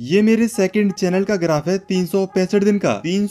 ये मेरे second channel का ग्राफ है तीन दिन का तीन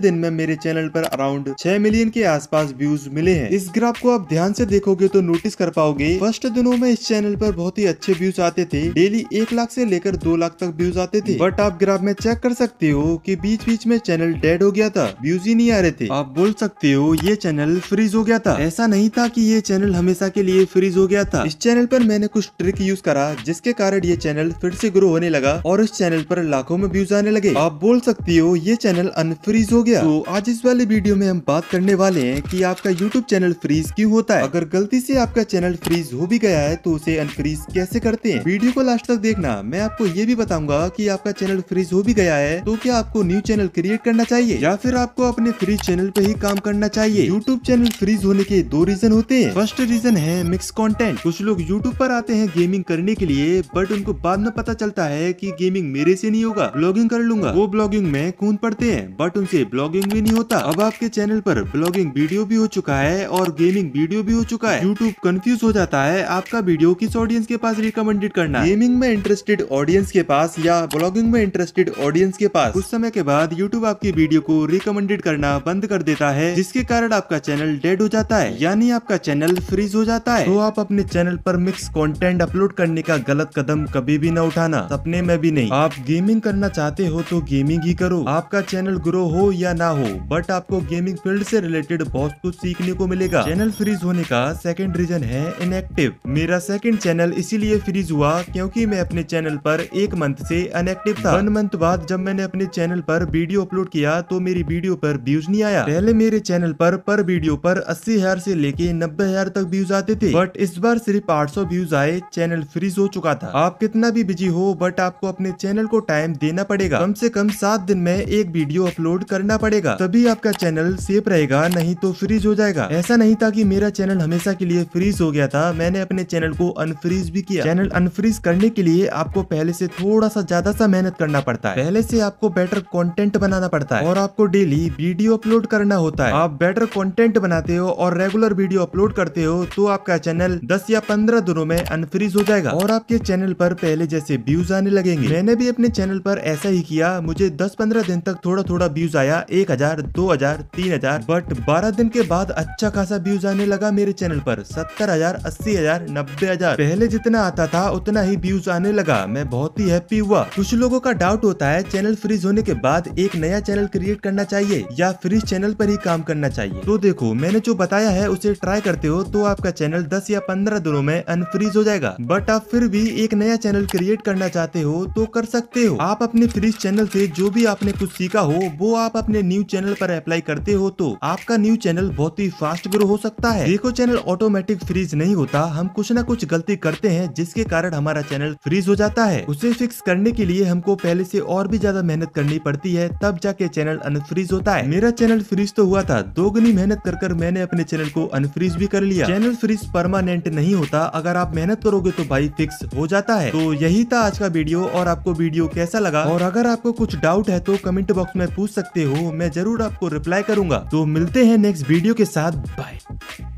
दिन में मेरे चैनल पर अराउंड 6 मिलियन के आसपास व्यूज मिले हैं इस ग्राफ को आप ध्यान से देखोगे तो नोटिस कर पाओगे फर्स्ट दिनों में इस चैनल पर बहुत ही अच्छे व्यूज आते थे डेली एक लाख से लेकर दो लाख तक व्यूज आते थे बट आप ग्राफ में चेक कर सकते हो की बीच बीच में चैनल डेड हो गया था व्यूज ही नहीं आ रहे थे आप बोल सकते हो ये चैनल फ्रीज हो गया था ऐसा नहीं था की ये चैनल हमेशा के लिए फ्रीज हो गया था इस चैनल आरोप मैंने कुछ ट्रिक यूज करा जिसके कारण ये चैनल फिर से ग्रो होने लगा और इस चैनल पर लाखों में व्यूज आने लगे आप बोल सकती हो ये चैनल अनफ्रीज हो गया तो आज इस वाले वीडियो में हम बात करने वाले हैं कि आपका यूट्यूब चैनल फ्रीज क्यों होता है अगर गलती से आपका चैनल फ्रीज हो भी गया है तो उसे अनफ्रीज कैसे करते हैं वीडियो को लास्ट तक देखना मैं आपको ये भी बताऊंगा की आपका चैनल फ्रीज हो भी गया है तो क्या आपको न्यू चैनल क्रिएट करना चाहिए या फिर आपको अपने फ्रीज चैनल पे ही काम करना चाहिए यूट्यूब चैनल फ्रीज होने के दो रीजन होते हैं फर्स्ट रीजन है मिक्स कॉन्टेंट कुछ लोग यूट्यूब पर आते हैं गेमिंग करने के लिए बट उनको बाद में पता चलता है कि गेमिंग मेरे से नहीं होगा ब्लॉगिंग कर लूंगा वो ब्लॉगिंग में कूद पड़ते हैं बट उनसे ब्लॉगिंग भी नहीं होता अब आपके चैनल पर ब्लॉगिंग वीडियो भी हो चुका है और गेमिंग वीडियो भी हो चुका है यूट्यूब कंफ्यूज हो जाता है आपका वीडियो किस ऑडियंस के पास रिकमेंडेड करना गेमिंग में इंटरेस्टेड ऑडियंस के पास या ब्लॉगिंग में इंटरेस्टेड ऑडियंस के पास कुछ समय के बाद यूट्यूब आपकी वीडियो को रिकमेंडेड करना बंद कर देता है जिसके कारण आपका चैनल डेड हो जाता है यानी आपका चैनल फ्रीज हो जाता है तो आप अपने चैनल पर मिक्स कंटेंट अपलोड करने का गलत कदम कभी भी न उठाना सपने में भी नहीं आप गेमिंग करना चाहते हो तो गेमिंग ही करो आपका चैनल ग्रो हो या ना हो बट आपको गेमिंग फील्ड से रिलेटेड बहुत कुछ सीखने को मिलेगा चैनल फ्रीज होने का सेकंड रीजन है इनएक्टिव मेरा सेकंड चैनल इसीलिए फ्रीज हुआ क्योंकि मैं अपने चैनल पर एक मंथ से अनएक्टिव था वन मंथ बाद जब मैंने अपने चैनल पर वीडियो अपलोड किया तो मेरी वीडियो पर व्यूज नहीं आया पहले मेरे चैनल पर पर वीडियो पर अस्सी हजार से लेके नब्बे हजार तक व्यूज आते थे बट इस बार सिर्फ आठ व्यूज आए चैनल फ्रीज हो चुका था आप कितना भी बिजी हो बट आपको अपने चैनल चैनल को टाइम देना पड़ेगा कम से कम सात दिन में एक वीडियो अपलोड करना पड़ेगा तभी आपका चैनल सेफ रहेगा नहीं तो फ्रीज हो जाएगा ऐसा नहीं था की मेरा चैनल हमेशा के लिए फ्रीज हो गया था मैंने अपने चैनल को अनफ्रीज भी किया चैनल अनफ्रीज करने के लिए आपको पहले ऐसी थोड़ा सा ज्यादा सा मेहनत करना पड़ता है पहले ऐसी आपको बेटर कॉन्टेंट बनाना पड़ता है और आपको डेली वीडियो अपलोड करना होता है आप बेटर कॉन्टेंट बनाते हो और रेगुलर वीडियो अपलोड करते हो तो आपका चैनल 10 या 15 दिनों में अनफ्रीज हो जाएगा और आपके चैनल पर पहले जैसे व्यूज आने लगेंगे मैंने भी भी अपने चैनल पर ऐसा ही किया मुझे 10-15 दिन तक थोड़ा थोड़ा व्यूज आया 1000, 2000, 3000 बट 12 दिन के बाद अच्छा खासा व्यूज आने लगा मेरे चैनल पर 70000, 80000, 90000 पहले जितना आता था उतना ही व्यूज आने लगा मैं बहुत ही हैप्पी हुआ कुछ लोगों का डाउट होता है चैनल फ्रीज होने के बाद एक नया चैनल क्रिएट करना चाहिए या फ्रीज चैनल आरोप ही काम करना चाहिए तो देखो मैंने जो बताया है उसे ट्राई करते हो तो आपका चैनल दस या पंद्रह दिनों में अनफ्रीज हो जाएगा बट आप फिर भी एक नया चैनल क्रिएट करना चाहते हो तो कर सकते हो आप अपने फ्रीज चैनल से जो भी आपने कुछ सीखा हो वो आप अपने न्यू चैनल पर अप्लाई करते हो तो आपका न्यू चैनल बहुत ही फास्ट ग्रो हो सकता है देखो चैनल ऑटोमेटिक फ्रीज नहीं होता हम कुछ न कुछ गलती करते हैं जिसके कारण हमारा चैनल फ्रीज हो जाता है उसे फिक्स करने के लिए हमको पहले ऐसी और भी ज्यादा मेहनत करनी पड़ती है तब जाके चैनल अनफ्रीज होता है मेरा चैनल फ्रीज तो हुआ था दोगुनी मेहनत कर कर मैंने अपने चैनल को अनफ्रीज भी कर लिया चैनल फ्रीज परमानेंट नहीं होता अगर आप मेहनत करोगे तो भाई फिक्स हो जाता है तो यही था आज का वीडियो और आपको वीडियो कैसा लगा और अगर आपको कुछ डाउट है तो कमेंट बॉक्स में पूछ सकते हो मैं जरूर आपको रिप्लाई करूंगा तो मिलते हैं नेक्स्ट वीडियो के साथ बाय